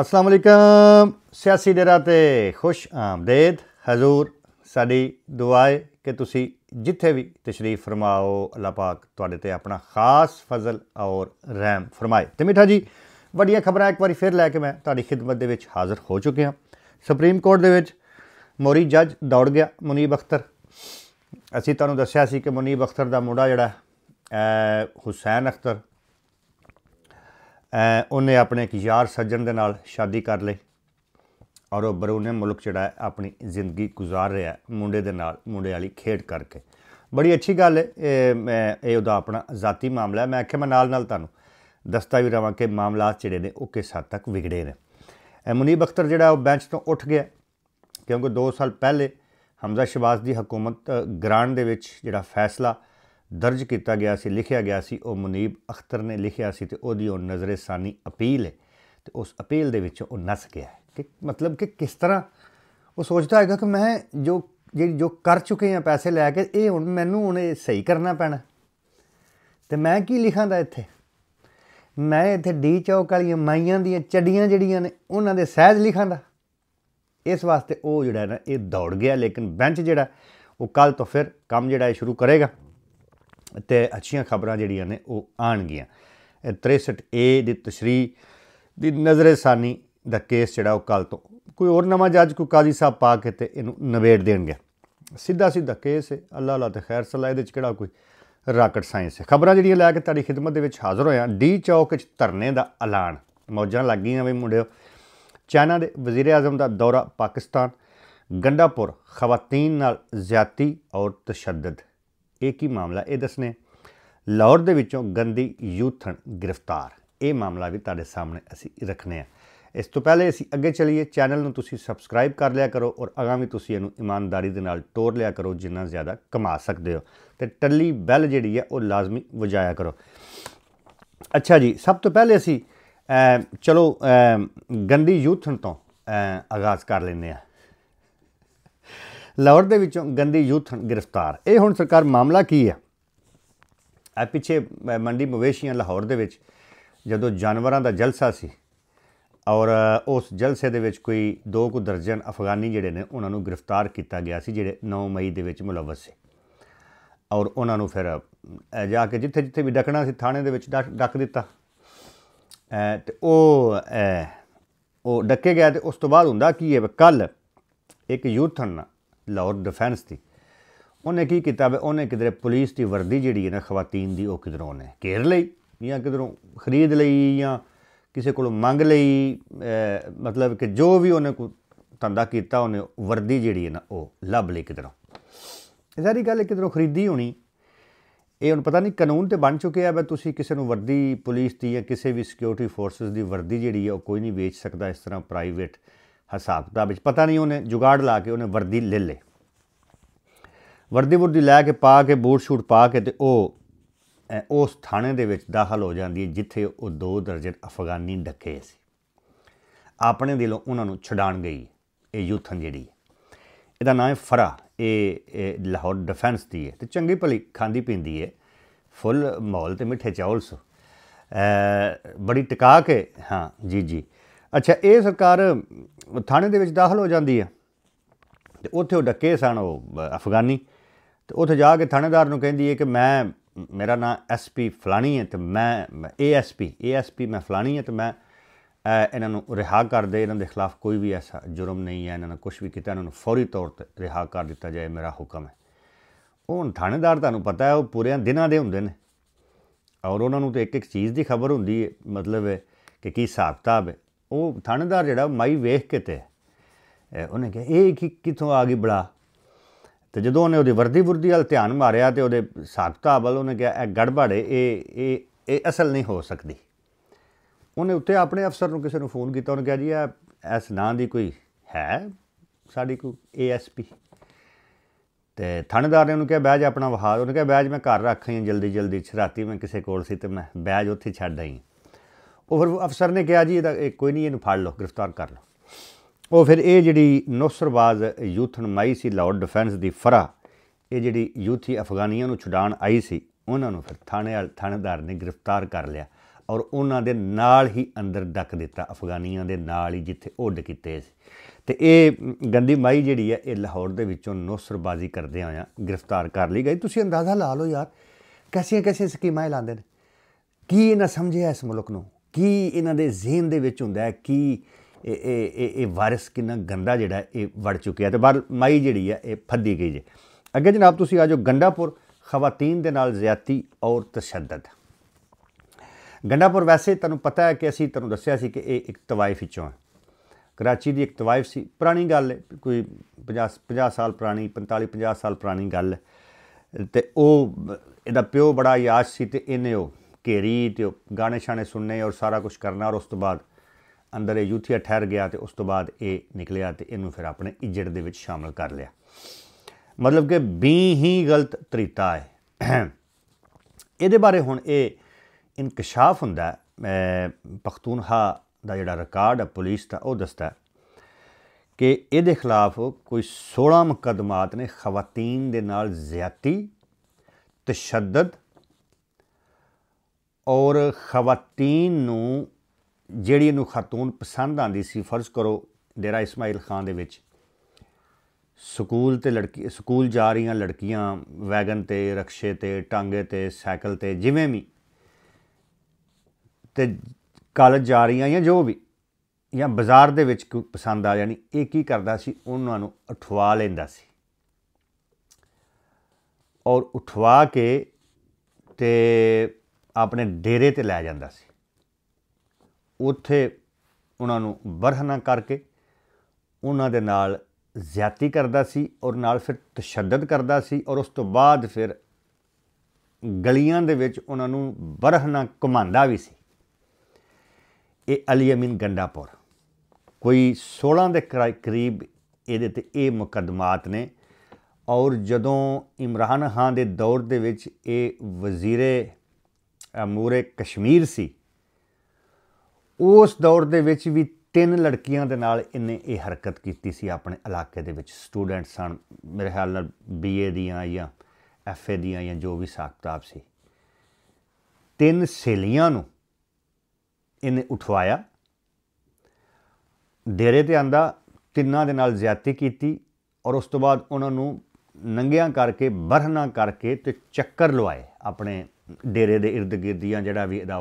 ਅਸਲਾਮ ਅਲੈਕਮ ਸਿਆਸੀ ਡੇਰਾ ਤੇ ਖੁਸ਼ ਆਮਦੇਦ ਹਜ਼ੂਰ ਸਾਡੀ ਦੁਆਏ ਕਿ ਤੁਸੀਂ ਜਿੱਥੇ ਵੀ ਤਸ਼ਰੀਫ ਫਰਮਾਓ ਅੱਲਾਹ ਪਾਕ ਤੁਹਾਡੇ ਤੇ ਆਪਣਾ ਖਾਸ ਫਜ਼ਲ ਔਰ ਰਹਿਮ ਫਰਮਾਏ ਤੇ ਮਿੱਠਾ ਜੀ ਵੱਡੀਆਂ ਖਬਰਾਂ ਇੱਕ ਵਾਰੀ ਫਿਰ ਲੈ ਕੇ ਮੈਂ ਤੁਹਾਡੀ ਖidmat ਦੇ ਵਿੱਚ ਹਾਜ਼ਰ ਹੋ ਚੁੱਕਿਆ ਸੁਪਰੀਮ ਕੋਰਟ ਦੇ ਵਿੱਚ ਮੋਰੀ ਜੱਜ ਦੌੜ ਗਿਆ ਮੁਨੀਬ ਅਖਤਰ ਅਸੀਂ ਤੁਹਾਨੂੰ ਦੱਸਿਆ ਸੀ ਕਿ ਮੁਨੀਬ ਅਖਤਰ ਦਾ ਮੁੰਡਾ ਜਿਹੜਾ ਹੁਸੈਨ ਅਖਤਰ ਉਹਨੇ ਆਪਣੇ ਇੱਕ ਯਾਰ ਸੱਜਣ ਦੇ ਨਾਲ ਸ਼ਾਦੀ ਕਰ ਲਈ ਔਰ ਉਹ ਬਰੂਨੇ ਮੁਲਕ ਚੜਾ ਆਪਣੀ ਜ਼ਿੰਦਗੀ گزار ਰਿਹਾ ਮੁੰਡੇ ਦੇ ਨਾਲ ਮੁੰਡੇ ਵਾਲੀ ਖੇਡ ਕਰਕੇ ਬੜੀ ਅੱਛੀ ਗੱਲ ਹੈ ਇਹ ਇਹ ਉਹਦਾ ਆਪਣਾ ਜ਼ਾਤੀ ਮਾਮਲਾ ਹੈ ਮੈਂ ਆਖਿਆ ਮੈਂ ਨਾਲ ਨਾਲ ਤੁਹਾਨੂੰ ਦੱਸਤਾ ਵੀ ਰਵਾਂ ਕਿ ਮਾਮਲਾ ਜਿਹੜੇ ਨੇ ਉਹ ਕਿਸ ਹੱਦ ਤੱਕ ਵਿਗੜੇ ਨੇ ਮੁਨੀਬ ਅਖਤਰ ਜਿਹੜਾ ਉਹ ਬੈਂਚ ਤੋਂ ਉੱਠ ਗਿਆ ਕਿਉਂਕਿ 2 ਸਾਲ ਪਹਿਲੇ ਹਮਜ਼ਾ ਸ਼ਬਾਜ਼ ਦੀ ਹਕੂਮਤ ਗ੍ਰਾਂਡ ਦੇ ਵਿੱਚ ਜਿਹੜਾ ਫੈਸਲਾ ਦਰਜ ਕੀਤਾ ਗਿਆ ਸੀ ਲਿਖਿਆ ਗਿਆ ਸੀ ਉਹ ਮੁਨੀਬ ਅਖਤਰ ਨੇ ਲਿਖਿਆ ਸੀ ਤੇ ਉਹਦੀ ਉਹ ਨਜ਼ਰੇ ਸਾਨੀ ਅਪੀਲ ਹੈ ਤੇ ਉਸ ਅਪੀਲ ਦੇ ਵਿੱਚ ਉਹ ਨਸ ਗਿਆ ਹੈ ਕਿ ਮਤਲਬ ਕਿ ਕਿਸ ਤਰ੍ਹਾਂ ਉਹ ਸੋਚਦਾ ਹੈਗਾ ਕਿ ਮੈਂ ਜੋ ਜਿਹੜੀ ਜੋ ਕਰ ਚੁੱਕੇ ਆ ਪੈਸੇ ਲੈ ਕੇ ਇਹ ਹੁਣ ਮੈਨੂੰ ਹੁਣ ਇਹ ਸਹੀ ਕਰਨਾ ਪੈਣਾ ਤੇ ਮੈਂ ਕੀ ਲਿਖਾਂਦਾ ਇੱਥੇ ਮੈਂ ਇੱਥੇ ਡੀ ਚੌਕ ਵਾਲੀਆਂ ਮਾਈਆਂ ਦੀਆਂ ਚੱਡੀਆਂ ਜਿਹੜੀਆਂ ਨੇ ਉਹਨਾਂ ਦੇ ਸਹਿਜ ਲਿਖਾਂਦਾ ਇਸ ਵਾਸਤੇ ਉਹ ਜਿਹੜਾ ਨਾ ਇਹ ਦੌੜ ਗਿਆ ਲੇਕਿਨ ਬੈਂਚ ਜਿਹੜਾ ਉਹ ਕੱਲ ਤੋਂ ਫਿਰ ਕੰਮ ਜਿਹੜਾ ਇਹ ਸ਼ੁਰੂ ਕਰੇਗਾ ਤੇ ਅੱਛੀਆਂ ਖਬਰਾਂ ਜਿਹੜੀਆਂ ਨੇ ਉਹ ਆਣਗੀਆਂ 63A ਦੀ ਤਸ਼ਰੀਹ ਦੀ ਸਾਨੀ ਦਾ ਕੇਸ ਜਿਹੜਾ ਉਹ ਕੱਲ ਤੋਂ ਕੋਈ ਹੋਰ ਨਵਾਂ ਜੱਜ ਕੋਈ ਕਾਜ਼ੀ ਸਾਹਿਬ ਪਾ ਕੇ ਤੇ ਇਹਨੂੰ ਨਵੇੜ ਦੇਣਗੇ ਸਿੱਧਾ ਸਿੱਧਾ ਕੇਸ ਹੈ ਅੱਲਾਹ ਅੱਲਾਹ ਤੇ ਖੈਰ ਸਲਾਹ ਇਹਦੇ ਚ ਕਿਹੜਾ ਕੋਈ ਰਾਕਟ ਸਾਇੰਸ ਹੈ ਖਬਰਾਂ ਜਿਹੜੀਆਂ ਲੈ ਕੇ ਤੁਹਾਡੀ ਖidmat ਦੇ ਵਿੱਚ ਹਾਜ਼ਰ ਹੋਇਆ ਡੀ ਚੌਕ ਵਿੱਚ ਧਰਨੇ ਦਾ ਐਲਾਨ ਮੌਜਾਂ ਲੱਗੀਆਂ ਵੀ ਮੁੰਡਿਓ ਚਾਈਨਾ ਦੇ ਵਜ਼ੀਰ ਆਜ਼ਮ ਦਾ ਦੌਰਾ ਪਾਕਿਸਤਾਨ ਗੰਡਾਪੁਰ ਖਵਾਤੀਨ ਨਾਲ ਜ਼ਿਆਤੀ ਔਰ ਤਸ਼ੱਦਦ ਇਹ ਕੀ ਮਾਮਲਾ ਇਹ ਦੱਸਨੇ ਲਾਹੌਰ ਦੇ ਵਿੱਚੋਂ ਗੰਦੀ ਯੂਥਣ ਗ੍ਰਿਫਤਾਰ ਇਹ ਮਾਮਲਾ ਵੀ ਤੁਹਾਡੇ ਸਾਹਮਣੇ ਅਸੀਂ ਰੱਖਨੇ ਆ ਇਸ ਤੋਂ ਪਹਿਲੇ ਅਸੀਂ ਅੱਗੇ ਚਲੀਏ ਚੈਨਲ ਨੂੰ ਤੁਸੀਂ ਸਬਸਕ੍ਰਾਈਬ ਕਰ ਲਿਆ ਕਰੋ ਔਰ ਵੀ ਤੁਸੀਂ ਇਹਨੂੰ ਇਮਾਨਦਾਰੀ ਦੇ ਨਾਲ ਟੋਰ ਲਿਆ ਕਰੋ ਜਿੰਨਾ ਜ਼ਿਆਦਾ ਕਮਾ ਸਕਦੇ ਹੋ ਤੇ ਟੱਲੀ ਬੈਲ ਜਿਹੜੀ ਹੈ ਉਹ ਲਾਜ਼ਮੀ ਵਜਾਇਆ ਕਰੋ ਅੱਛਾ ਜੀ ਸਭ ਤੋਂ ਪਹਿਲੇ ਅਸੀਂ ਚਲੋ ਗੰਦੀ ਯੂਥਨ ਤੋਂ ਆਗਾਜ਼ ਕਰ ਲੈਂਦੇ ਆ ਲਾਹੌਰ ਦੇ ਵਿੱਚੋਂ ਗੰਦੀ ਯੂਥ ਗ੍ਰਿਫਤਾਰ ਇਹ ਹੁਣ ਸਰਕਾਰ ਮਾਮਲਾ ਕੀ ਹੈ ਆ ਪਿੱਛੇ ਮੰਡੀ ਮਵੇਸ਼ੀਆਂ ਲਾਹੌਰ ਦੇ ਵਿੱਚ ਜਦੋਂ ਜਾਨਵਰਾਂ ਦਾ ਜਲਸਾ ਸੀ ਔਰ ਉਸ ਜਲਸੇ ਦੇ ਵਿੱਚ ਕੋਈ ਦੋ ਕੁ ਦਰਜਨ ਅਫਗਾਨੀ ਜਿਹੜੇ ਨੇ ਉਹਨਾਂ ਨੂੰ ਗ੍ਰਿਫਤਾਰ ਕੀਤਾ ਗਿਆ ਸੀ ਜਿਹੜੇ 9 ਮਈ ਦੇ ਵਿੱਚ ਮੁਲਵਸ ਸੀ ਔਰ ਉਹਨਾਂ ਨੂੰ ਫਿਰ ਜਾ ਕੇ ਜਿੱਥੇ ਜਿੱਥੇ ਵੀ ਡਕਣਾ ਸੀ ਥਾਣੇ ਦੇ ਵਿੱਚ ਡੱਕ ਦਿੱਤਾ ਤੇ ਉਹ ਉਹ ਡੱਕੇ ਗਿਆ ਤੇ ਉਸ ਤੋਂ ਬਾਅਦ ਹੁੰਦਾ ਕੀ ਹੈ ਕੱਲ ਇੱਕ ਯੂਥਨ ਲਾਹੌਰ ਡਿਫੈਂਸ ਦੀ ਉਹਨੇ ਕੀ ਕੀਤਾ ਵੇ ਉਹਨੇ ਕਿਧਰੇ ਪੁਲਿਸ ਦੀ ਵਰਦੀ ਜਿਹੜੀ ਹੈ ਨਾ ਖਵਾਤੀਨ ਦੀ ਉਹ ਕਿਧਰੋਂ ਨੇ ਘੇਰ ਲਈ ਜਾਂ ਕਿਧਰੋਂ ਖਰੀਦ ਲਈ ਜਾਂ ਕਿਸੇ ਕੋਲੋਂ ਮੰਗ ਲਈ ਮਤਲਬ ਕਿ ਜੋ ਵੀ ਉਹਨੇ ਕੋ ਤੰਦਾ ਕੀਤਾ ਉਹਨੇ ਵਰਦੀ ਜਿਹੜੀ ਹੈ ਨਾ ਉਹ ਲੱਭ ਲਈ ਕਿਧਰੋਂ ਇਹ ਸਾਰੀ ਗੱਲ ਕਿਧਰੋਂ ਖਰੀਦੀ ਹੋਣੀ ਇਹ ਹੁਣ ਪਤਾ ਨਹੀਂ ਕਾਨੂੰਨ ਤੇ ਬਣ ਚੁੱਕਿਆ ਹੈ ਤੁਸੀਂ ਕਿਸੇ ਨੂੰ ਵਰਦੀ ਪੁਲਿਸ ਦੀ ਜਾਂ ਕਿਸੇ ਵੀ ਸਿਕਿਉਰਿਟੀ ਫੋਰਸਸ ਦੀ ਵਰਦੀ ਜਿਹੜੀ ਹੈ ਉਹ ਕੋਈ ਨਹੀਂ ਵੇਚ ਸਕਦਾ ਇਸ ਤਰ੍ਹਾਂ ਪ੍ਰਾਈਵੇਟ ਹਿਸਾਬ ਕਿਤਾਬ ਵਿੱਚ ਪਤਾ ਨਹੀਂ ਉਹਨੇ ਜੁਗਾੜ ਲਾ ਕੇ ਉਹਨੇ ਵਰਦੀ ਲੈ ਲੇ ਵਰਦੀ ਵਰਦੀ ਲੈ ਕੇ ਪਾ ਕੇ ਬੂਟ ਸ਼ੂਟ ਪਾ ਕੇ ਤੇ ਉਹ ਉਸ ਥਾਣੇ ਦੇ ਵਿੱਚ ਦਾਖਲ ਹੋ ਜਾਂਦੀ ਹੈ ਜਿੱਥੇ ਉਹ ਦੋ ਦਰਜਨ ਅਫਗਾਨੀ ਡੱਕੇ ਸੀ ਆਪਣੇ ਦਿਲੋਂ ਉਹਨਾਂ ਨੂੰ ਛਡਾਣ ਗਈ ਇਹ ਯੂਥਨ ਜਿਹੜੀ ਇਹਦਾ ਨਾਮ ਹੈ ਫਰਾ ਇਹ ਲਾਹੌਰ ਡਿਫੈਂਸ ਦੀ ਹੈ ਤੇ ਚੰਗੀ ਭਲੀ ਖਾਂਦੀ ਪੀਂਦੀ ਹੈ ਫੁੱਲ ਮਾਹੌਲ ਤੇ ਮਿੱਠੇ ਚੌਲ ਸੋ ਬੜੀ ਟਿਕਾ ਕੇ ਹਾਂ ਜੀ ਜੀ ਅੱਛਾ ਇਹ ਸਰਕਾਰ ਥਾਣੇ ਦੇ ਵਿੱਚ ਦਾਖਲ ਹੋ ਜਾਂਦੀ ਹੈ ਤੇ ਉੱਥੇ ਉਹ ਡੱਕੇ ਸਨ ਉਹ ਅਫਗਾਨੀ ਤੇ ਉੱਥੇ ਜਾ ਕੇ ਥਾਣੇਦਾਰ ਨੂੰ ਕਹਿੰਦੀ ਹੈ ਕਿ ਮੈਂ ਮੇਰਾ ਨਾਮ ਐਸਪੀ ਫਲਾਣੀ ਹੈ ਤੇ ਮੈਂ ਏਐਸਪੀ ਏਐਸਪੀ ਮੈਂ ਫਲਾਣੀ ਹੈ ਤੇ ਮੈਂ ਇਹਨਾਂ ਨੂੰ ਰਿਹਾ ਕਰ ਦੇ ਇਹਨਾਂ ਦੇ ਖਿਲਾਫ ਕੋਈ ਵੀ ਐਸਾ ਜੁਰਮ ਨਹੀਂ ਹੈ ਇਹਨਾਂ ਨੇ ਕੁਝ ਵੀ ਕੀਤਾ ਇਹਨਾਂ ਨੂੰ ਫੌਰੀ ਤੌਰ ਤੇ ਰਿਹਾ ਕਰ ਦਿੱਤਾ ਜਾਏ ਮੇਰਾ ਹੁਕਮ ਹੈ ਉਹ ਥਾਣੇਦਾਰ ਤੁਹਾਨੂੰ ਪਤਾ ਹੈ ਉਹ ਪੂਰੇ ਦਿਨਾਂ ਦੇ ਹੁੰਦੇ ਨੇ ਔਰ ਉਹਨਾਂ ਨੂੰ ਤੇ ਇੱਕ ਇੱਕ ਚੀਜ਼ ਦੀ ਖਬਰ ਹੁੰਦੀ ਹੈ ਮਤਲਬ ਹੈ ਕਿ ਕੀ ਹਿਸਾਬ-ਕਿਤਾਬ ਹੈ ਉਹ ਥਾਣੇਦਾਰ ਜਿਹੜਾ ਮਾਈ ਵੇਖ ਕੇ ਤੇ ਉਹਨੇ ਕਿਹਾ ਇਹ ਕਿ ਕਿੱਥੋਂ ਆ ਗਈ ਬੜਾ ਤੇ ਜਦੋਂ ਉਹਨੇ ਉਹਦੀ ਵਰਦੀ ਵਰਦੀ ਵੱਲ ਧਿਆਨ ਮਾਰਿਆ ਤੇ ਉਹਦੇ ਸਾਖਤਾ ਵੱਲ ਉਹਨੇ ਕਿਹਾ ਇਹ ਗੜਬੜੇ ਇਹ ਇਹ ਇਹ ਅਸਲ ਨਹੀਂ ਹੋ ਸਕਦੀ ਉਹਨੇ ਉੱਤੇ ਆਪਣੇ ਅਫਸਰ ਨੂੰ ਕਿਸੇ ਨੂੰ ਫੋਨ ਕੀਤਾ ਉਹਨੇ ਕਿਹਾ ਜੀ ਇਹ ਇਸ ਨਾਂ ਦੀ ਕੋਈ ਹੈ ਸਾਡੀ ਕੋਈ ਏਐਸਪੀ ਤੇ ਥਾਣੇਦਾਰ ਨੇ ਉਹਨੂੰ ਕਿਹਾ ਬੈਜ ਆਪਣਾ ਵਹਾਰ ਉਹਨੇ ਕਿਹਾ ਬੈਜ ਮੈਂ ਘਰ ਰੱਖਾਂ ਜਲਦੀ ਜਲਦੀ ਛਰਾਤੀ ਮੈਂ ਕਿਸੇ ਕੋਲ ਸੀ ਤੇ ਮੈਂ ਬੈਜ ਉੱਥੇ ਛੱਡ ਆਈ ਉਹ ਫਿਰ ਅਫਸਰ ਨੇ ਕਿਹਾ ਜੀ ਇਹਦਾ ਕੋਈ ਨਹੀਂ ਇਹਨੂੰ ਫੜ ਲਓ ਗ੍ਰਿਫਤਾਰ ਕਰ ਲਓ ਉਹ ਫਿਰ ਇਹ ਜਿਹੜੀ ਨੌਸਰਬਾਜ਼ ਯੂਥ ਨਮਾਈ ਸੀ ਲਾਹੌਰ ਡਿਫੈਂਸ ਦੀ ਫਰਾ ਇਹ ਜਿਹੜੀ ਯੂਥੀ ਅਫਗਾਨੀਆਂ ਨੂੰ ਛੁਡਾਉਣ ਆਈ ਸੀ ਉਹਨਾਂ ਨੂੰ ਫਿਰ ਥਾਣੇ ਥਾਣੇਦਾਰ ਨੇ ਗ੍ਰਿਫਤਾਰ ਕਰ ਲਿਆ ਔਰ ਉਹਨਾਂ ਦੇ ਨਾਲ ਹੀ ਅੰਦਰ ਡੱਕ ਦਿੱਤਾ ਅਫਗਾਨੀਆਂ ਦੇ ਨਾਲ ਹੀ ਜਿੱਥੇ ਉੱਡ ਕੀਤੇ ਸੀ ਤੇ ਇਹ ਗੰਦੀ ਮਾਈ ਜਿਹੜੀ ਹੈ ਇਹ ਲਾਹੌਰ ਦੇ ਵਿੱਚੋਂ ਨੌਸਰਬਾਜ਼ੀ ਕਰਦੇ ਆਇਆ ਗ੍ਰਿਫਤਾਰ ਕਰ ਲਈ ਗਈ ਤੁਸੀਂ ਅੰਦਾਜ਼ਾ ਲਾ ਲਓ ਯਾਰ ਕੈਸੀਆਂ ਕੈਸੀਆਂ ਸਕੀਮਾਂ ਲਾਉਂਦੇ ਨੇ ਕੀ ਇਹਨਾਂ ਸਮਝਿਆ ਇਸ ਮੁਲਕ ਨੂੰ ਕੀ ਇਹਨਾਂ ਦੇ ਜ਼ਿਹਨ ਦੇ ਵਿੱਚ ਹੁੰਦਾ ਹੈ ਕੀ ਇਹ ਇਹ ਇਹ ਵਾਇਰਸ ਕਿੰਨਾ ਗੰਦਾ ਜਿਹੜਾ ਇਹ ਵੜ ਚੁੱਕਿਆ ਤੇ ਬਾਹਰ ਮਾਈ ਜਿਹੜੀ ਹੈ ਇਹ ਫੱਦੀ ਗਈ ਜੇ ਅੱਗੇ ਜਨਾਬ ਤੁਸੀਂ ਆਜੋ ਗੰਡਾਪੁਰ ਖਵਾਤੀਨ ਦੇ ਨਾਲ ਜ਼ਿਆਤੀ ਔਰ ਤਸ਼ੱਦਦ ਗੰਡਾਪੁਰ ਵੈਸੇ ਤੁਹਾਨੂੰ ਪਤਾ ਹੈ ਕਿ ਅਸੀਂ ਤੁਹਾਨੂੰ ਦੱਸਿਆ ਸੀ ਕਿ ਇਹ ਇੱਕ ਤਵਾਇਫ ਵਿੱਚੋਂ ਹੈ ਕਰਾਚੀ ਦੀ ਇੱਕ ਤਵਾਇਫ ਸੀ ਪੁਰਾਣੀ ਗੱਲ ਹੈ ਕੋਈ 50 50 ਸਾਲ ਪੁਰਾਣੀ 45 50 ਸਾਲ ਪੁਰਾਣੀ ਗੱਲ ਤੇ ਉਹ ਇਹਦਾ ਪਿਓ ਬੜਾ ਯਾਸ਼ ਸੀ ਤੇ ਇਹਨੇ ਉਹ ਘੇਰੀ ਤੇ ਗਾਣੇ ਛਾਣੇ ਸੁਣਨੇ ਔਰ ਸਾਰਾ ਕੁਝ ਕਰਨਾ ਔਰ ਉਸ ਤੋਂ ਬਾਅਦ ਅੰਦਰ ਇਹ ਯੂਥੀਆ ਠਹਿਰ ਗਿਆ ਤੇ ਉਸ ਤੋਂ ਬਾਅਦ ਇਹ ਨਿਕਲਿਆ ਤੇ ਇਹਨੂੰ ਫਿਰ ਆਪਣੇ ਇਜੜ ਦੇ ਵਿੱਚ ਸ਼ਾਮਲ ਕਰ ਲਿਆ ਮਤਲਬ ਕਿ ਬੀ ਹੀ ਗਲਤ ਤਰੀਤਾ ਹੈ ਇਹਦੇ ਬਾਰੇ ਹੁਣ ਇਹ ਇਨਕਸ਼ਾਫ ਹੁੰਦਾ ਹਾ ਦਾ ਜਿਹੜਾ ਰਿਕਾਰਡ ਹੈ ਪੁਲਿਸ ਦਾ ਉਹ ਦੱਸਦਾ ਕਿ ਇਹਦੇ ਖਿਲਾਫ ਕੋਈ 16 ਮੁਕਦਮਾਤ ਨੇ ਖਵਾਤੀਨ ਦੇ ਨਾਲ ਜ਼ਿਆਤੀ ਤਸ਼ੱਦਦ ਔਰ ਖਵਤੀਨ ਨੂੰ ਜਿਹੜੀ ਨੂੰ ਖਾਤੂਨ ਪਸੰਦ ਆਂਦੀ ਸੀ ਫਰਜ਼ ਕਰੋ ਡੇਰਾ ਇਸਮਾਈਲ ਖਾਨ ਦੇ ਵਿੱਚ ਸਕੂਲ ਤੇ ਲੜਕੀ ਸਕੂਲ ਜਾ ਰਹੀਆਂ ਲੜਕੀਆਂ ਵੈਗਨ ਤੇ ਰਕਸ਼ੇ ਤੇ ਟਾਂਗੇ ਤੇ ਸਾਈਕਲ ਤੇ ਜਿਵੇਂ ਵੀ ਤੇ ਕਾਲਜ ਜਾ ਰਹੀਆਂ ਜਾਂ ਜੋ ਵੀ ਜਾਂ ਬਾਜ਼ਾਰ ਦੇ ਵਿੱਚ ਕੋਈ ਪਸੰਦ ਆ ਜਾਣੀ ਇਹ ਕੀ ਕਰਦਾ ਸੀ ਉਹਨਾਂ ਨੂੰ ਉਠਵਾ ਲੈਂਦਾ ਸੀ ਔਰ ਉਠਵਾ ਕੇ ਤੇ ਆਪਣੇ ਡੇਰੇ ਤੇ ਲੈ ਜਾਂਦਾ ਸੀ ਉੱਥੇ ਉਹਨਾਂ ਨੂੰ ਬਰਹਨਾ ਕਰਕੇ ਉਹਨਾਂ ਦੇ ਨਾਲ ਜ਼ਿਆਤੀ ਕਰਦਾ ਸੀ ਔਰ ਨਾਲ ਫਿਰ ਤਸ਼ੱਦਦ ਕਰਦਾ ਸੀ ਔਰ ਉਸ ਤੋਂ ਬਾਅਦ ਫਿਰ ਗਲੀਆਂ ਦੇ ਵਿੱਚ ਉਹਨਾਂ ਨੂੰ ਬਰਹਨਾ ਕਮਾਂਦਾ ਵੀ ਸੀ ਇਹ ਅਲੀ ਅਮੀਨ ਗੰਡਾਪੁਰ ਕੋਈ 16 ਦੇ ਕਰੀਬ ਇਹਦੇ ਤੇ ਇਹ ਮੁਕਦਮਾਤ ਨੇ ਔਰ ਜਦੋਂ ਇਮਰਾਨ ਖਾਨ ਦੇ ਦੌਰ ਦੇ ਵਿੱਚ ਇਹ ਵਜ਼ੀਰੇ ਮੂਰੇ ਕਸ਼ਮੀਰ ਸੀ ਉਸ ਦੌਰ ਦੇ ਵਿੱਚ ਵੀ ਤਿੰਨ ਲੜਕੀਆਂ ਦੇ ਨਾਲ ਇਹਨੇ ਇਹ ਹਰਕਤ ਕੀਤੀ ਸੀ ਆਪਣੇ ਇਲਾਕੇ ਦੇ ਵਿੱਚ ਸਟੂਡੈਂਟ ਸਨ ਮੇਰੇ ਖਿਆਲ ਨਾਲ ਬੀਏ ਦੀਆਂ ਜਾਂ ਐਫਏ ਦੀਆਂ ਜਾਂ ਜੋ ਵੀ ਸਾਖਤਾਬ ਸੀ ਤਿੰਨ ਸੇਲੀਆਂ ਨੂੰ ਇਹਨੇ ਉਠਵਾਇਆ ਡੇਰੇ ਤੇ ਆਂਦਾ ਤਿੰਨਾਂ ਦੇ ਨਾਲ ਜ਼ਿਆਤੀ ਕੀਤੀ ਔਰ ਉਸ ਤੋਂ ਬਾਅਦ ਉਹਨਾਂ ਨੂੰ ਨੰਗਿਆਂ ਕਰਕੇ ਬਰਹਨਾ ਕਰਕੇ ਤੇ ਚੱਕਰ ਲਵਾਏ ਆਪਣੇ ਡੇਰੇ ਦੇ ird gird ਦੀਆਂ ਜਿਹੜਾ ਵੀ ਇਹਦਾ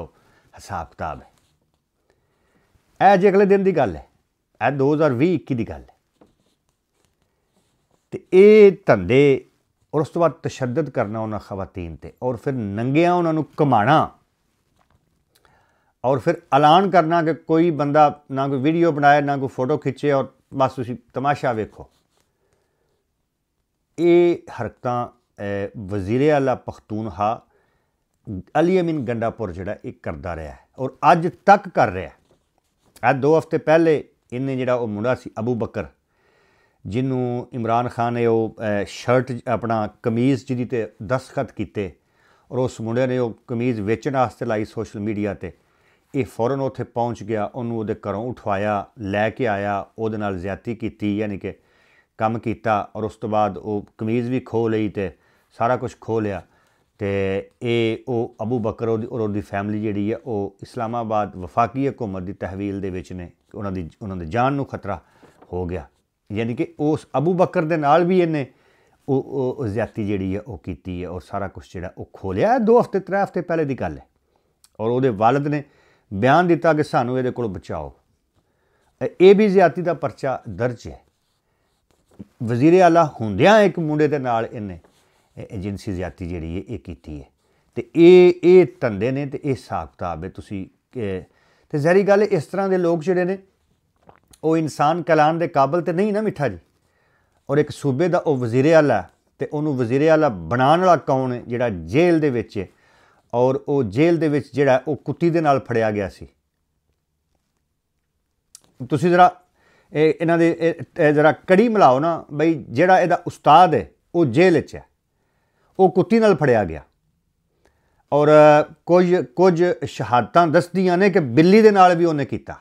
ਹਿਸਾਬ ਕਿਤਾਬ ਹੈ ਇਹ ਜੇ ਅਗਲੇ ਦਿਨ ਦੀ ਗੱਲ ਹੈ ਇਹ 2021 ਦੀ ਗੱਲ ਹੈ ਤੇ ਇਹ ਧੰਦੇ ਔਰ ਉਸ ਤੋਂ ਬਾਅਦ ਤਸ਼ੱਦਦ ਕਰਨਾ ਉਹਨਾਂ ਖਵਾਤੀਨ ਤੇ ਔਰ ਫਿਰ ਨੰਗਿਆਂ ਉਹਨਾਂ ਨੂੰ ਕਮਾਣਾ ਔਰ ਫਿਰ ਐਲਾਨ ਕਰਨਾ ਕਿ ਕੋਈ ਬੰਦਾ ਨਾ ਕੋਈ ਵੀਡੀਓ ਬਣਾਏ ਨਾ ਕੋਈ ਫੋਟੋ ਖਿੱਚੇ ਔਰ ਬਸ ਤੁਸੀਂ ਤਮਾਸ਼ਾ ਵੇਖੋ ਇਹ ਹਰਕਤਾਂ ਵਜ਼ੀਰ ਆਲਾ ਪਖਤੂਨਹਾ ਅਲੀ ਅਮੀਨ ਗੰਡਾਪੁਰ ਜਿਹੜਾ ਇਹ ਕਰਦਾ ਰਿਹਾ ਔਰ ਅੱਜ ਤੱਕ ਕਰ ਰਿਹਾ ਹੈ ਆ ਦੋ ਹਫ਼ਤੇ ਪਹਿਲੇ ਇਹਨੇ ਜਿਹੜਾ ਉਹ ਮੁੰਡਾ ਸੀ ਅਬੂ ਬਕਰ ਜਿਹਨੂੰ ਇਮਰਾਨ ਖਾਨ ਨੇ ਉਹ ਸ਼ਰਟ ਆਪਣਾ ਕਮੀਜ਼ ਜਿਹਦੀ ਤੇ ਦਸਖਤ ਕੀਤੇ ਔਰ ਉਸ ਮੁੰਡੇ ਨੇ ਉਹ ਕਮੀਜ਼ ਵੇਚਣ ਵਾਸਤੇ ਲਾਈ ਸੋਸ਼ਲ ਮੀਡੀਆ ਤੇ ਇਹ ਫੌਰਨ ਉੱਥੇ ਪਹੁੰਚ ਗਿਆ ਉਹਨੂੰ ਉਹਦੇ ਘਰੋਂ ਉਠਵਾਇਆ ਲੈ ਕੇ ਆਇਆ ਉਹਦੇ ਨਾਲ ਜ਼ਿਆਤੀ ਕੀਤੀ ਯਾਨੀ ਕਿ ਕੰਮ ਕੀਤਾ ਔਰ ਉਸ ਤੋਂ ਬਾਅਦ ਉਹ ਕਮੀਜ਼ ਵੀ ਖੋ ਲਈ ਤੇ ਸਾਰਾ ਕੁਝ ਖੋ ਲਿਆ ਤੇ ਇਹ ਉਹ ਅਬੂ ਬਕਰ ਔਰ ਉਹਦੀ ਫੈਮਿਲੀ ਜਿਹੜੀ ਹੈ ਉਹ ਇਸਲਾਮਾਬਾਦ ਵਫਾਕੀ ਹਕੂਮਤ ਦੀ ਤਹਿਵੀਲ ਦੇ ਵਿੱਚ ਨੇ ਉਹਨਾਂ ਦੀ ਉਹਨਾਂ ਦੇ ਜਾਨ ਨੂੰ ਖਤਰਾ ਹੋ ਗਿਆ ਯਾਨੀ ਕਿ ਉਸ ਅਬੂ ਬਕਰ ਦੇ ਨਾਲ ਵੀ ਇਹਨੇ ਉਹ ਉਹ ਜ਼ਿਆਤੀ ਜਿਹੜੀ ਹੈ ਉਹ ਕੀਤੀ ਹੈ ਔਰ ਸਾਰਾ ਕੁਝ ਜਿਹੜਾ ਉਹ ਖੋਲਿਆ ਦੋ ਹਫ਼ਤੇ ਤਰੇ ਹਫ਼ਤੇ ਪਹਿਲੇ ਦੀ ਗੱਲ ਹੈ ਔਰ ਉਹਦੇ ਵਾਲਦ ਨੇ ਬਿਆਨ ਦਿੱਤਾ ਕਿ ਸਾਨੂੰ ਇਹਦੇ ਕੋਲ ਬਚਾਓ ਇਹ ਵੀ ਜ਼ਿਆਤੀ ਦਾ ਪਰਚਾ ਦਰਜ ਹੈ ਵਜ਼ੀਰ ਆਲਾ ਹੁੰਦਿਆਂ ਇੱਕ ਮੁੰਡੇ ਦੇ ਨਾਲ ਇਹਨੇ ਏਜੰਸੀ ਜ਼ਿਆਤੀ ਜਿਹੜੀ ਇਹ ਕੀਤੀ ਹੈ ਤੇ ਇਹ ਇਹ ਧੰਦੇ ਨੇ ਤੇ ਇਹ ਹਿਸਾਬ ਕਿਤਾਬ ਹੈ ਤੁਸੀਂ ਤੇ ਜ਼ਹਿਰੀ ਗੱਲ ਇਸ ਤਰ੍ਹਾਂ ਦੇ ਲੋਕ ਜਿਹੜੇ ਨੇ ਉਹ ਇਨਸਾਨ ਕਲਾਨ ਦੇ ਕਾਬਲ ਤੇ ਨਹੀਂ ਨਾ ਮਿੱਠਾ ਜੀ ਔਰ ਇੱਕ ਸੂਬੇ ਦਾ ਉਹ ਵਜ਼ੀਰ ਆਲਾ ਤੇ ਉਹਨੂੰ ਵਜ਼ੀਰ ਆਲਾ ਬਣਾਉਣ ਵਾਲਾ ਕੌਣ ਹੈ ਜਿਹੜਾ ਜੇਲ੍ਹ ਦੇ ਵਿੱਚ ਹੈ ਔਰ ਉਹ ਜੇਲ੍ਹ ਦੇ ਵਿੱਚ ਜਿਹੜਾ ਉਹ ਕੁੱਤੀ ਦੇ ਨਾਲ ਫੜਿਆ ਗਿਆ ਸੀ ਤੁਸੀਂ ਜ਼ਰਾ ਇਹ ਇਹਨਾਂ ਦੇ ਜ਼ਰਾ ਕੜੀ ਮਿਲਾਓ ਨਾ ਬਈ ਜਿਹੜਾ ਇਹਦਾ ਉਸਤਾਦ ਹੈ ਉਹ ਜੇਲ੍ਹ 'ਚ ਹੈ ਉਹ ਕੁੱਤੀ ਨਾਲ ਫੜਿਆ ਗਿਆ ਔਰ ਕੁਝ ਕੁਝ ਸ਼ਹਾਦਤਾਂ ਦੱਸਦੀਆਂ ਨੇ ਕਿ ਬਿੱਲੀ ਦੇ ਨਾਲ ਵੀ ਉਹਨੇ ਕੀਤਾ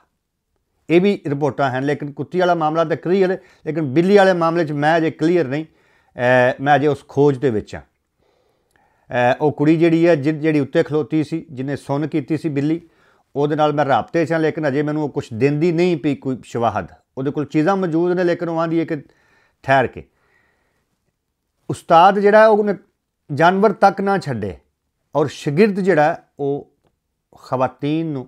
ਇਹ ਵੀ ਰਿਪੋਰਟਾਂ ਹਨ ਲੇਕਿਨ ਕੁੱਤੀ ਵਾਲਾ ਮਾਮਲਾ ਤਾਂ ਕਲੀਅਰ ਹੈ ਲੇਕਿਨ ਬਿੱਲੀ ਵਾਲੇ ਮਾਮਲੇ 'ਚ ਮੈਂ ਅਜੇ ਕਲੀਅਰ ਨਹੀਂ ਮੈਂ ਅਜੇ ਉਸ ਖੋਜ ਦੇ ਵਿੱਚ ਹਾਂ ਉਹ ਕੁੜੀ ਜਿਹੜੀ ਹੈ ਜਿਹੜੀ ਉੱਤੇ ਖਲੋਤੀ ਸੀ ਜਿਹਨੇ ਸੁਣ ਕੀਤੀ ਸੀ ਬਿੱਲੀ ਉਹਦੇ ਨਾਲ ਮੈਂ ਰਾਪਤੇ 'ਚ ਹਾਂ ਲੇਕਿਨ ਅਜੇ ਮੈਨੂੰ ਉਹ ਕੁਝ ਦਿੰਦੀ ਨਹੀਂ ਪਈ ਕੋਈ ਸ਼ਵਾਹਦ ਉਹਦੇ ਕੋਲ ਚੀਜ਼ਾਂ ਮੌਜੂਦ ਨੇ ਲੇਕਿਨ ਉਹ ਆਂਦੀ ਹੈ ਕਿ ਠਹਿਰ ਕੇ ਉਸਤਾਦ ਜਿਹੜਾ ਉਹਨੇ ਜਾਨਵਰ ਤੱਕ ਨਾ ਛੱਡੇ ਔਰ ਸ਼ਗਿਰਦ ਜਿਹੜਾ ਉਹ ਖਵਾਤੀਨ ਨੂੰ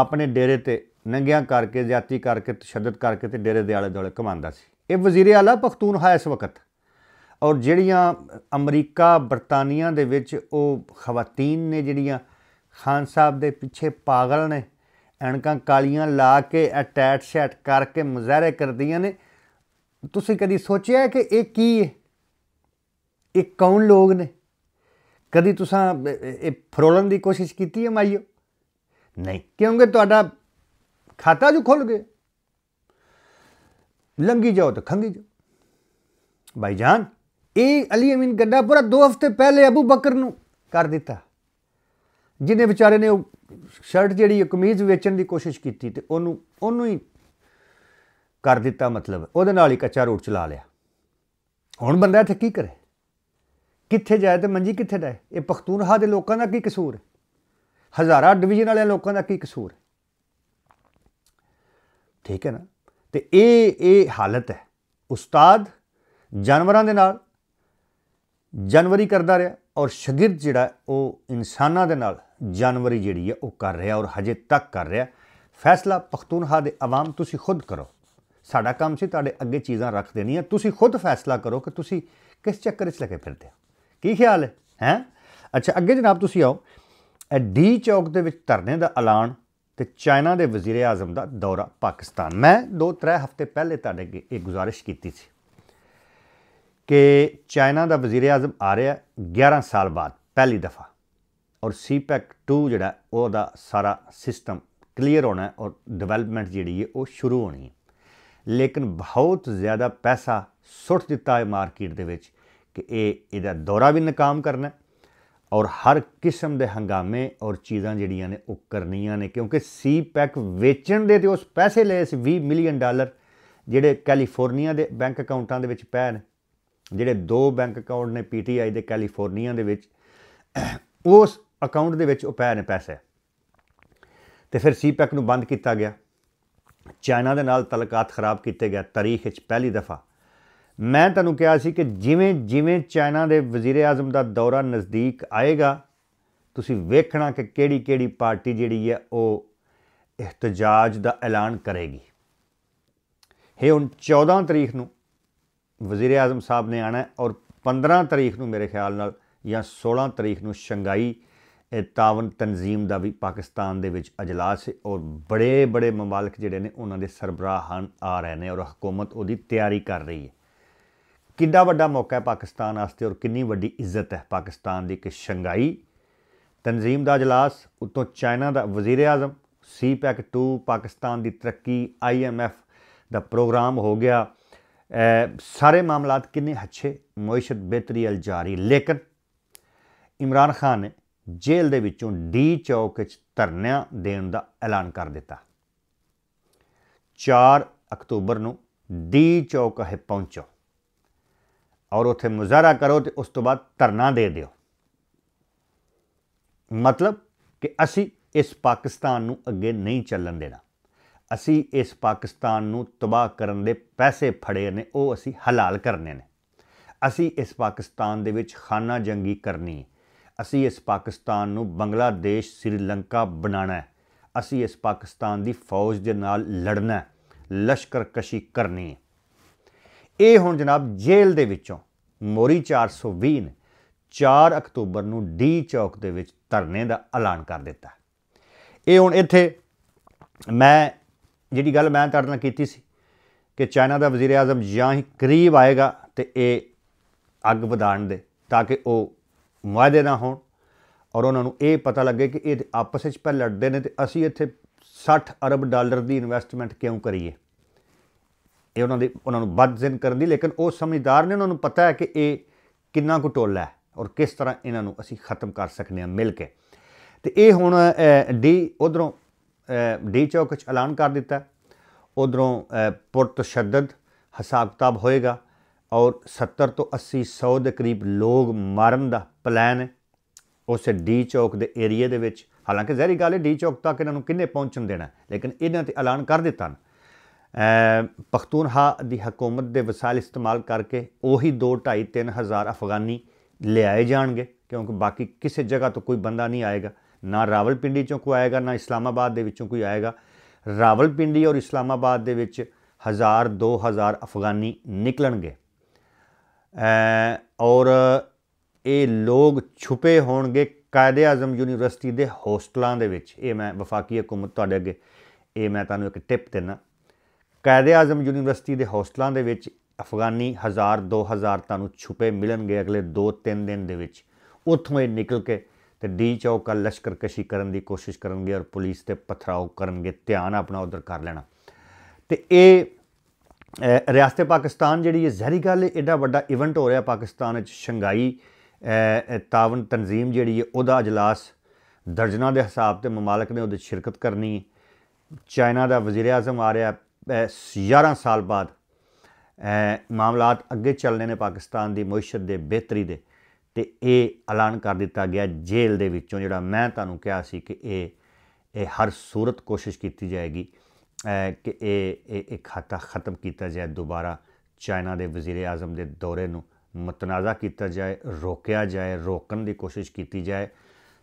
ਆਪਣੇ ਡੇਰੇ ਤੇ ਨੰਗਿਆਂ ਕਰਕੇ ਜਾਤੀ ਕਰਕੇ ਤਸ਼ੱਦਦ ਕਰਕੇ ਤੇ ਡੇਰੇ ਦੇ ਆਲੇ ਦੁਆਲੇ ਕਮਾਂਦਾ ਸੀ ਇਹ ਵਜ਼ੀਰ ਆਲਾ ਪਖਤੂਨ ਇਸ ਵਕਤ ਔਰ ਜਿਹੜੀਆਂ ਅਮਰੀਕਾ ਬਰਤਾਨੀਆ ਦੇ ਵਿੱਚ ਉਹ ਖਵਾਤੀਨ ਨੇ ਜਿਹੜੀਆਂ ਖਾਨ ਸਾਹਿਬ ਦੇ ਪਿੱਛੇ ਪਾਗਲ ਨੇ ਐਣਕਾਂ ਕਾਲੀਆਂ ਲਾ ਕੇ ਅਟੈਟ ਸ਼ੈਟ ਕਰਕੇ ਮੁਜ਼ਾਹਰੇ ਕਰਦੀਆਂ ਨੇ ਤੁਸੀਂ ਕਦੀ ਸੋਚਿਆ ਕਿ ਇਹ ਕੀ ਹੈ ਇਹ ਕੌਣ ਲੋਕ ਨੇ ਕਦੀ ਤੁਸੀਂ ਇਹ ਫਰੋਲਣ ਦੀ ਕੋਸ਼ਿਸ਼ ਕੀਤੀ ਹੈ ਮਾਈਓ ਨਹੀਂ ਕਿਉਂਕਿ ਤੁਹਾਡਾ ਖਾਤਾ ਜੋ ਖੁੱਲ ਗਿਆ ਲੰਗੀ ਜਾਓ ਤਾਂ ਖੰਗੀ ਜਾਓ ਜਾਨ ਇਹ ਅਲੀ ਅਮੀਨ ਗੱਡਾ ਪੂਰਾ 2 ਹਫ਼ਤੇ ਪਹਿਲੇ ਅਬੂ ਬਕਰ ਨੂੰ ਕਰ ਦਿੱਤਾ ਜਿਹਨੇ ਵਿਚਾਰੇ ਨੇ ਉਹ ਸ਼ਰਟ ਜਿਹੜੀ ਕਮੀਜ਼ ਵੇਚਣ ਦੀ ਕੋਸ਼ਿਸ਼ ਕੀਤੀ ਤੇ ਉਹਨੂੰ ਉਹਨੂੰ ਹੀ ਕਰ ਦਿੱਤਾ ਮਤਲਬ ਉਹਦੇ ਨਾਲ ਹੀ ਕੱਚਾ ਰੋਡ ਚਲਾ ਲਿਆ ਹੁਣ ਬੰਦਾ ਇੱਥੇ ਕੀ ਕਰੇ ਕਿੱਥੇ ਜਾਏ ਤੇ ਮੰਜੀ ਕਿੱਥੇ ਡਾਏ ਇਹ ਪਖਤੂਨਹਾ ਦੇ ਲੋਕਾਂ ਦਾ ਕੀ ਕਸੂਰ ਹਜ਼ਾਰਾਂ ਡਿਵੀਜ਼ਨ ਵਾਲਿਆਂ ਲੋਕਾਂ ਦਾ ਕੀ ਕਸੂਰ ਠੀਕ ਹੈ ਨਾ ਤੇ ਇਹ ਇਹ ਹਾਲਤ ਹੈ ਉਸਤਾਦ ਜਾਨਵਰਾਂ ਦੇ ਨਾਲ ਜਨਵਰੀ ਕਰਦਾ ਰਿਹਾ ਔਰ ਸ਼ਾਗਿਰਦ ਜਿਹੜਾ ਉਹ ਇਨਸਾਨਾਂ ਦੇ ਨਾਲ ਜਾਨਵਰੀ ਜਿਹੜੀ ਹੈ ਉਹ ਕਰ ਰਿਹਾ ਔਰ ਹਜੇ ਤੱਕ ਕਰ ਰਿਹਾ ਫੈਸਲਾ ਪਖਤੂਨਹਾ ਦੇ ਆਵਾਮ ਤੁਸੀਂ ਖੁਦ ਕਰੋ ਸਾਡਾ ਕੰਮ ਸੀ ਤੁਹਾਡੇ ਅੱਗੇ ਚੀਜ਼ਾਂ ਰੱਖ ਦੇਣੀਆਂ ਤੁਸੀਂ ਖੁਦ ਫੈਸਲਾ ਕਰੋ ਕਿ ਤੁਸੀਂ ਕਿਸ ਚੱਕਰ 'ਚ ਲੱਗੇ ਫਿਰਦੇ ਹੋ ਕੀ ਖਿਆਲ ਹੈ ਹੈ ਅੱਛਾ ਅੱਗੇ ਜਨਾਬ ਤੁਸੀਂ ਆਓ ਡੀ ਚੌਕ ਦੇ ਵਿੱਚ ਧਰਨੇ ਦਾ ਐਲਾਨ ਤੇ ਚਾਈਨਾ ਦੇ ਵਜ਼ੀਰ ਆਜ਼ਮ ਦਾ ਦੌਰਾ ਪਾਕਿਸਤਾਨ ਮੈਂ 2-3 ਹਫ਼ਤੇ ਪਹਿਲੇ ਤੁਹਾਡੇ ਅੱਗੇ ਇਹ ਗੁਜ਼ਾਰਿਸ਼ ਕੀਤੀ ਸੀ ਕਿ ਚਾਈਨਾ ਦਾ ਵਜ਼ੀਰ ਆਜ਼ਮ ਆ ਰਿਹਾ 11 ਸਾਲ ਬਾਅਦ ਪਹਿਲੀ ਦਫਾ ਔਰ ਸੀਪੈਕ 2 ਜਿਹੜਾ ਉਹਦਾ ਸਾਰਾ ਸਿਸਟਮ ਕਲੀਅਰ ਹੋਣਾ ਔਰ ਡਿਵੈਲਪਮੈਂਟ ਜਿਹੜੀ ਹੈ ਉਹ ਸ਼ੁਰੂ ਹੋਣੀ ਹੈ ਲੇਕਿਨ ਬਹੁਤ ਜ਼ਿਆਦਾ ਪੈਸਾ ਸੁੱਟ ਦਿੱਤਾ ਹੈ ਮਾਰਕੀਟ ਦੇ ਵਿੱਚ ਕਿ ਇਹ ਇਹਦਾ ਦੌਰਾ ਵੀ ਨਕਾਮ ਕਰਨਾ ਔਰ ਹਰ ਕਿਸਮ ਦੇ ਹੰਗਾਮੇ ਔਰ ਚੀਜ਼ਾਂ ਜਿਹੜੀਆਂ ਨੇ ਉਹ ਕਰਨੀਆਂ ਨੇ ਕਿਉਂਕਿ ਸੀ ਪੈਕ ਵੇਚਣ ਦੇ ਤੇ ਉਸ ਪੈਸੇ ਲਏ ਸੀ 20 ਮਿਲੀਅਨ ਡਾਲਰ ਜਿਹੜੇ ਕੈਲੀਫੋਰਨੀਆ ਦੇ ਬੈਂਕ ਅਕਾਊਂਟਾਂ ਦੇ ਵਿੱਚ ਪੈ ਨੇ ਜਿਹੜੇ ਦੋ ਬੈਂਕ ਅਕਾਊਂਟ ਨੇ ਪੀਟੀਆਈ ਦੇ ਕੈਲੀਫੋਰਨੀਆ ਦੇ ਵਿੱਚ ਉਸ ਅਕਾਊਂਟ ਦੇ ਵਿੱਚ ਉਹ ਪੈ ਨੇ ਪੈਸੇ ਤੇ ਫਿਰ ਸੀਪੈਕ ਨੂੰ ਬੰਦ ਕੀਤਾ ਗਿਆ ਚਾਈਨਾ ਦੇ ਨਾਲ ਤਲਕਾਤ ਖਰਾਬ ਕੀਤੇ ਗਏ ਤਾਰੀਖ ਵਿੱਚ ਪਹਿਲੀ ਦਫਾ ਮੈਂ ਤੁਹਾਨੂੰ ਕਿਹਾ ਸੀ ਕਿ ਜਿਵੇਂ ਜਿਵੇਂ ਚਾਈਨਾ ਦੇ ਵਜ਼ੀਰ ਆਜ਼ਮ ਦਾ ਦੌਰਾ ਨਜ਼ਦੀਕ ਆਏਗਾ ਤੁਸੀਂ ਵੇਖਣਾ ਕਿ ਕਿਹੜੀ ਕਿਹੜੀ ਪਾਰਟੀ ਜਿਹੜੀ ਹੈ ਉਹ ਇਹਤਜਾਜ ਦਾ ਐਲਾਨ ਕਰੇਗੀ ਹੇ ਹੁਣ 14 ਤਰੀਕ ਨੂੰ ਵਜ਼ੀਰ ਆਜ਼ਮ ਸਾਹਿਬ ਨੇ ਆਣਾ ਔਰ 15 ਤਰੀਕ ਨੂੰ ਮੇਰੇ ਖਿਆਲ ਨਾਲ ਜਾਂ 16 ਤਰੀਕ ਨੂੰ ਸ਼ੰਗਾਈ ਤਾਵਨ ਤਨਜ਼ੀਮ ਦਾ ਵੀ ਪਾਕਿਸਤਾਨ ਦੇ ਵਿੱਚ اجلاس ਹੈ ਔਰ ਬੜੇ ਬੜੇ ਮਮਾਲਕ ਜਿਹੜੇ ਨੇ ਉਹਨਾਂ ਦੇ ਸਰਬਰਾਹ ਆ ਰਹੇ ਨੇ ਔਰ ਹਕੂਮਤ ਉਹਦੀ ਤਿਆਰੀ ਕਰ ਰਹੀ ਹੈ ਕਿੰਨਾ ਵੱਡਾ ਮੌਕਾ ਹੈ ਪਾਕਿਸਤਾਨ ਵਾਸਤੇ ਔਰ ਕਿੰਨੀ ਵੱਡੀ ਇੱਜ਼ਤ ਹੈ ਪਾਕਿਸਤਾਨ ਦੀ ਕਿ ਸ਼ੰਗਾਈ ਤਨਜ਼ੀਮ ਦਾ اجلاس ਉਤੋਂ ਚਾਈਨਾ ਦਾ ਵਜ਼ੀਰ ਆਜ਼ਮ ਸੀ ਪੈਕ 2 ਪਾਕਿਸਤਾਨ ਦੀ ਤਰੱਕੀ ਆਈਐਮਐਫ ਦਾ ਪ੍ਰੋਗਰਾਮ ਹੋ ਗਿਆ ਸਾਰੇ ਮਾਮਲਾਤ ਕਿੰਨੇ ਅੱਛੇ ਮੁਇਸ਼ਤ ਬਿਹਤਰੀ ਅਲ ਜਾਰੀ ਲੇਕਿਨ ਇਮਰਾਨ ਖਾਨ ਨੇ ਜੇਲ੍ਹ ਦੇ ਵਿੱਚੋਂ ਡੀ ਚੌਕ ਵਿੱਚ ਧਰਨਿਆਂ ਦੇਣ ਦਾ ਐਲਾਨ ਕਰ ਦਿੱਤਾ 4 ਅਕਤੂਬਰ ਨੂੰ ਡੀ ਚੌਕ ਹੈ ਪਹੁੰਚੋ ਔਰ ਉਥੇ ਮੁਜ਼ਾਰਾ ਕਰੋ ਤੇ ਉਸ ਤੋਂ ਬਾਅਦ ਧਰਨਾ ਦੇ ਦਿਓ ਮਤਲਬ ਕਿ ਅਸੀਂ ਇਸ ਪਾਕਿਸਤਾਨ ਨੂੰ ਅੱਗੇ ਨਹੀਂ ਚੱਲਣ ਦੇਣਾ ਅਸੀਂ ਇਸ ਪਾਕਿਸਤਾਨ ਨੂੰ ਤਬਾਹ ਕਰਨ ਦੇ ਪੈਸੇ ਫੜੇ ਨੇ ਉਹ ਅਸੀਂ ਹਲਾਲ ਕਰਨੇ ਨੇ ਅਸੀਂ ਇਸ ਪਾਕਿਸਤਾਨ ਦੇ ਵਿੱਚ ਖਾਨਾ ਜੰਗੀ ਕਰਨੀ ਅਸੀਂ ਇਸ ਪਾਕਿਸਤਾਨ ਨੂੰ ਬੰਗਲਾਦੇਸ਼ ਸ੍ਰੀਲੰਕਾ ਬਣਾਉਣਾ ਹੈ ਅਸੀਂ ਇਸ ਪਾਕਿਸਤਾਨ ਦੀ ਫੌਜ ਦੇ ਨਾਲ ਲੜਨਾ ਲਸ਼ਕਰ ਕਸ਼ੀ ਕਰਨੀ ਹੈ ਇਹ ਹੁਣ ਜਨਾਬ ਜੇਲ੍ਹ ਦੇ ਵਿੱਚੋਂ ਮੋਰੀ 420 ਨੇ 4 ਅਕਤੂਬਰ ਨੂੰ ਡੀ ਚੌਕ ਦੇ ਵਿੱਚ ਧਰਨੇ ਦਾ ਐਲਾਨ ਕਰ ਦਿੱਤਾ ਇਹ ਹੁਣ ਇੱਥੇ ਮੈਂ ਜਿਹੜੀ ਗੱਲ ਮੈਂ ਤੁਹਾਡੇ ਨਾਲ ਕੀਤੀ ਸੀ ਕਿ ਚਾਈਨਾ ਦਾ ਵਜ਼ੀਰ ਆਜ਼ਮ ਜਾਂ ਹੀ ਕਰੀਬ ਆਏਗਾ ਤੇ ਇਹ ਅੱਗ ਵਧਾਣ ਦੇ ਤਾਂ ਕਿ ਉਹ ਮੁਆਇਦੇ ਨਾ ਹੋਣ ਔਰ ਉਹਨਾਂ ਨੂੰ ਇਹ ਪਤਾ ਲੱਗੇ ਕਿ ਇਹ ਆਪਸ ਵਿੱਚ ਪਹਿਲਾਂ ਲੜਦੇ ਨੇ ਤੇ ਅਸੀਂ ਇੱਥੇ 60 ਅਰਬ ਡਾਲਰ ਦੀ ਇਨਵੈਸਟਮੈਂਟ ਕਿਉਂ ਕਰੀਏ ਇਹ ਉਹਨਾਂ ਦੇ ਉਹਨਾਂ ਨੂੰ ਬਦਜ਼ਨ ਕਰਨ ਦੀ ਲੇਕਿਨ ਉਹ ਸਮਝਦਾਰ ਨੇ ਉਹਨਾਂ ਨੂੰ ਪਤਾ ਹੈ ਕਿ ਇਹ ਕਿੰਨਾ ਕੁ ਟੋਲਾ ਹੈ ਔਰ ਕਿਸ ਤਰ੍ਹਾਂ ਇਹਨਾਂ ਨੂੰ ਅਸੀਂ ਖਤਮ ਕਰ ਸਕਨੇ ਆ ਮਿਲ ਕੇ ਤੇ ਇਹ ਹੁਣ ਡੀ ਉਧਰੋਂ ਡੀ ਚੌਕ ਚ ਐਲਾਨ ਕਰ ਦਿੱਤਾ ਉਧਰੋਂ ਪੁਰ ਤਸ਼ੱਦਦ ਹਿਸਾਬ ਕਿਤਾਬ ਹੋਏਗਾ ਔਰ 70 ਤੋਂ 80 100 ਦੇ ਕਰੀਬ ਲੋਕ ਮਾਰਨ ਦਾ ਪਲਾਨ ਹੈ ਉਸ ਡੀ ਚੌਕ ਦੇ ਏਰੀਆ ਦੇ ਵਿੱਚ ਹਾਲਾਂਕਿ ਜ਼ਹਿਰੀ ਗੱਲ ਹੈ ਡੀ ਚੌਕ ਤੱਕ ਇਹਨਾਂ ਨੂੰ ਕਿੰਨੇ ਪਹੁੰਚਣ ਦੇਣਾ ਲੇਕਿਨ ਇਹਨਾਂ ਤੇ ਐਲਾਨ ਕਰ ਦਿੱਤਾ ਪਖਤੂਨਹਾ ਦੀ ਹਕੂਮਤ ਦੇ ਵਸਾਇਲ ਇਸਤੇਮਾਲ ਕਰਕੇ ਉਹੀ 2 2.5 3000 ਅਫਗਾਨੀ ਲਿਆਏ ਜਾਣਗੇ ਕਿਉਂਕਿ ਬਾਕੀ ਕਿਸੇ ਜਗ੍ਹਾ ਤੋਂ ਕੋਈ ਬੰਦਾ ਨਹੀਂ ਆਏਗਾ ਨਾ ਰਾਵਲਪਿੰਡੀ ਚੋਂ ਕੋਈ ਆਏਗਾ ਨਾ ਇਸਲਾਮਾਬਾਦ ਦੇ ਵਿੱਚੋਂ ਕੋਈ ਆਏਗਾ ਰਾਵਲਪਿੰਡੀ ਔਰ ਇਸਲਾਮਾਬਾਦ ਦੇ ਵਿੱਚ 1000 2000 ਅਫਗਾਨੀ ਨਿਕਲਣਗੇ ਔਰ ਇਹ ਲੋਕ ਛੁਪੇ ਹੋਣਗੇ ਕਾਇਦੇ ਆਜ਼ਮ ਯੂਨੀਵਰਸਿਟੀ ਦੇ ਹੋਸਟਲਾਂ ਦੇ ਵਿੱਚ ਇਹ ਮੈਂ ਵਫਾਕੀ ਹਕੂਮਤ ਤੁਹਾਡੇ ਅੱਗੇ ਇਹ ਮੈਂ ਤੁਹਾਨੂੰ ਇੱਕ ਟਿਪ ਦੇਣਾ ਕਾਇਦੇ ਆਜ਼ਮ ਯੂਨੀਵਰਸਿਟੀ ਦੇ ਹੌਸਟਲਾਂ ਦੇ ਵਿੱਚ ਅਫਗਾਨੀ 1000 2000 ਤਾਂ ਨੂੰ ਛੁਪੇ ਮਿਲਣਗੇ ਅਗਲੇ 2-3 ਦਿਨ ਦੇ ਵਿੱਚ ਉੱਥੋਂ ਇਹ ਨਿਕਲ ਕੇ ਤੇ ਡੀ ਚੌਕ ਲਸ਼ਕਰ ਕਸ਼ੀ ਕਰਨ ਦੀ ਕੋਸ਼ਿਸ਼ ਕਰਨਗੇ ਔਰ ਪੁਲਿਸ ਤੇ ਪਥਰਾਓ ਕਰਨਗੇ ਧਿਆਨ ਆਪਣਾ ਉਧਰ ਕਰ ਲੈਣਾ ਤੇ ਇਹ ਰਿਆਸਤ ਪਾਕਿਸਤਾਨ ਜਿਹੜੀ ਇਹ ਜ਼ਹਿਰੀ ਗੱਲ ਹੈ ਐਡਾ ਵੱਡਾ ਇਵੈਂਟ ਹੋ ਰਿਹਾ ਪਾਕਿਸਤਾਨ ਵਿੱਚ ਸ਼ੰਘਾਈ ਤਾਵਨ ਤਨਜ਼ੀਮ ਜਿਹੜੀ ਹੈ ਉਹਦਾ اجلاس ਦਰਜਨਾ ਦੇ ਹਿਸਾਬ ਤੇ ਮਮਾਲਕ ਨੇ ਉਹਦੇ ਸ਼ਿਰਕਤ ਕਰਨੀ ਚਾਈਨਾ ਦਾ ਵਜ਼ੀਰ ਆਜ਼ਮ ਆ ਰਿਹਾ 11 ਸਾਲ ਬਾਅਦ ਮਾਮਲਾਤ ਅੱਗੇ ਚੱਲਨੇ ਨੇ ਪਾਕਿਸਤਾਨ ਦੀ ਮੁਇਸ਼ਤ ਦੇ ਬਿਹਤਰੀ ਦੇ ਤੇ ਇਹ ਐਲਾਨ ਕਰ ਦਿੱਤਾ ਗਿਆ ਜੇਲ੍ਹ ਦੇ ਵਿੱਚੋਂ ਜਿਹੜਾ ਮੈਂ ਤੁਹਾਨੂੰ ਕਿਹਾ ਸੀ ਕਿ ਇਹ ਇਹ ਹਰ ਸੂਰਤ ਕੋਸ਼ਿਸ਼ ਕੀਤੀ ਜਾਏਗੀ ਕਿ ਇਹ ਇਹ ਖਾਤਾ ਖਤਮ ਕੀਤਾ ਜਾਏ ਦੁਬਾਰਾ ਚਾਈਨਾ ਦੇ ਵਜ਼ੀਰ ਆਜ਼ਮ ਦੇ ਦੌਰੇ ਨੂੰ ਮਤਨਾਜ਼ਾ ਕੀਤਾ ਜਾਏ ਰੋਕਿਆ ਜਾਏ ਰੋਕਣ ਦੀ ਕੋਸ਼ਿਸ਼ ਕੀਤੀ ਜਾਏ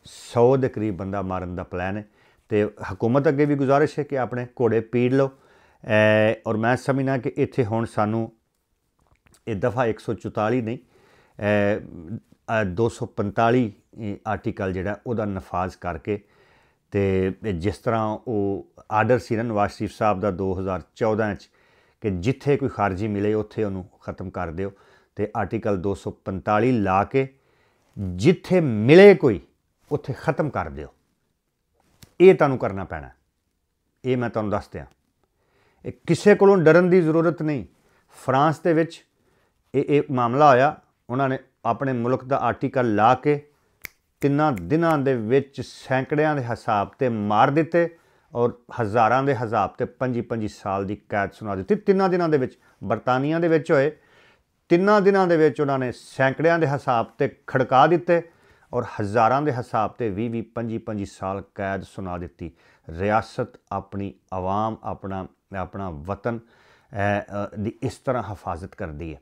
100 ਦੇ ਕਰੀਬ ਬੰਦਾ ਮਾਰਨ ਦਾ ਪਲਾਨ ਹੈ ਤੇ ਹਕੂਮਤ ਅੱਗੇ ਵੀ ਗੁਜ਼ਾਰਿਸ਼ ਹੈ ਕਿ ਆਪਣੇ ਘੋੜੇ ਪੀੜ ਲਓ ਔਰ ਮੈਂ ਸਮਝਣਾ ਕਿ ਇੱਥੇ ਹੁਣ ਸਾਨੂੰ ਇਹ ਦਫਾ 144 ਨਹੀਂ 245 ਆਰਟੀਕਲ ਜਿਹੜਾ ਉਹਦਾ ਨਫਾਜ਼ ਕਰਕੇ ਤੇ ਜਿਸ ਤਰ੍ਹਾਂ ਉਹ ਆਰਡਰ ਸੀ ਨਾ ਨਵਾਜ਼ ਸ਼ਰੀਫ ਸਾਹਿਬ ਦਾ 2014 ਚ ਕਿ ਜਿੱਥੇ ਕੋਈ ਖਾਰਜੀ ਮਿਲੇ ਉੱਥੇ ਉਹਨੂੰ ਖਤਮ ਕਰ ਦਿਓ ਤੇ ਆਰਟੀਕਲ 245 ਲਾ ਕੇ ਜਿੱਥੇ ਮਿਲੇ ਕੋਈ ਉੱਥੇ ਖਤਮ ਕਰ ਦਿਓ ਇਹ ਤੁਹਾਨੂੰ ਕਰਨਾ ਪੈਣਾ ਇਹ ਮੈਂ ਤੁਹਾਨੂੰ ਦੱਸ ਇਹ ਕਿਸੇ ਕੋਲੋਂ ਡਰਨ ਦੀ ਜ਼ਰੂਰਤ ਨਹੀਂ ਫਰਾਂਸ ਦੇ ਵਿੱਚ ਇਹ ਇਹ ਮਾਮਲਾ ਆਇਆ ਉਹਨਾਂ ਨੇ ਆਪਣੇ ਮੁਲਕ ਦਾ ਆਰਟੀਕਲ ਲਾ ਕੇ ਕਿੰਨਾ ਦਿਨਾਂ ਦੇ ਵਿੱਚ ਸੈਂਕੜਿਆਂ ਦੇ ਹਿਸਾਬ ਤੇ ਮਾਰ ਦਿੱਤੇ ਔਰ ਹਜ਼ਾਰਾਂ ਦੇ ਹਿਸਾਬ ਤੇ ਪੰਜੀ ਪੰਜੀ ਸਾਲ ਦੀ ਕੈਦ ਸੁਣਾ ਦਿੱਤੀ ਤਿੰਨਾਂ ਦਿਨਾਂ ਦੇ ਵਿੱਚ ਬਰਤਾਨੀਆ ਦੇ ਵਿੱਚ ਹੋਏ ਤਿੰਨਾਂ ਦਿਨਾਂ ਦੇ ਵਿੱਚ ਉਹਨਾਂ ਨੇ ਸੈਂਕੜਿਆਂ ਦੇ ਹਿਸਾਬ ਤੇ ਖੜਕਾ ਦਿੱਤੇ ਔਰ ਹਜ਼ਾਰਾਂ ਦੇ ਹਿਸਾਬ ਤੇ 20 20 25 25 ਸਾਲ ਕੈਦ ਸੁਣਾ ਦਿੱਤੀ ਰਿਆਸਤ ਆਪਣੀ ਆਵਾਮ ਆਪਣਾ ਆਪਣਾ ਵਤਨ ਦੀ ਇਸ ਤਰ੍ਹਾਂ ਹਫਾਜ਼ਤ ਕਰਦੀ ਹੈ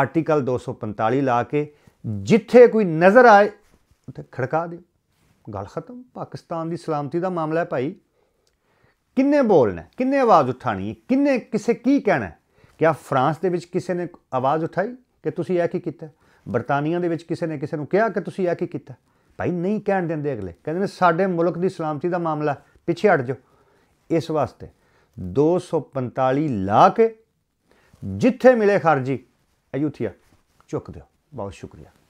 ਆਰਟੀਕਲ 245 ਲਾ ਕੇ ਜਿੱਥੇ ਕੋਈ ਨਜ਼ਰ ਆਏ ਉੱਥੇ ਖੜਕਾ ਦਿਓ ਗੱਲ ਖਤਮ ਪਾਕਿਸਤਾਨ ਦੀ ਸਲਾਮਤੀ ਦਾ ਮਾਮਲਾ ਹੈ ਭਾਈ ਕਿੰਨੇ ਬੋਲਣਾ ਕਿੰਨੇ ਆਵਾਜ਼ ਉਠਾਣੀ ਹੈ ਕਿੰਨੇ ਕਿਸੇ ਕੀ ਕਹਿਣਾ ਕਿਆ ਫਰਾਂਸ ਦੇ ਵਿੱਚ ਕਿਸੇ ਨੇ ਆਵਾਜ਼ ਉਠਾਈ ਕਿ ਤੁਸੀਂ ਇਹ ਕੀ ਕੀਤਾ ਬਰਤਾਨੀਆ ਦੇ ਵਿੱਚ ਕਿਸੇ ਨੇ ਕਿਸੇ ਨੂੰ ਕਿਹਾ ਕਿ ਤੁਸੀਂ ਇਹ ਕੀ ਕੀਤਾ ਭਾਈ ਨਹੀਂ ਕਹਿਣ ਦਿੰਦੇ ਅਗਲੇ ਕਹਿੰਦੇ ਨੇ ਸਾਡੇ ਮੁਲਕ ਦੀ ਸਲਾਮਤੀ ਦਾ ਮਾਮਲਾ ਪਿੱਛੇ ਹਟ ਜਾਓ ਇਸ ਵਾਸਤੇ 245 ਲਾ ਕੇ ਜਿੱਥੇ ਮਿਲੇ ਖਰਜੀ ਅਯੂਥਿਆ ਚੁੱਕ ਦਿਓ ਬਹੁਤ ਸ਼ੁਕਰੀਆ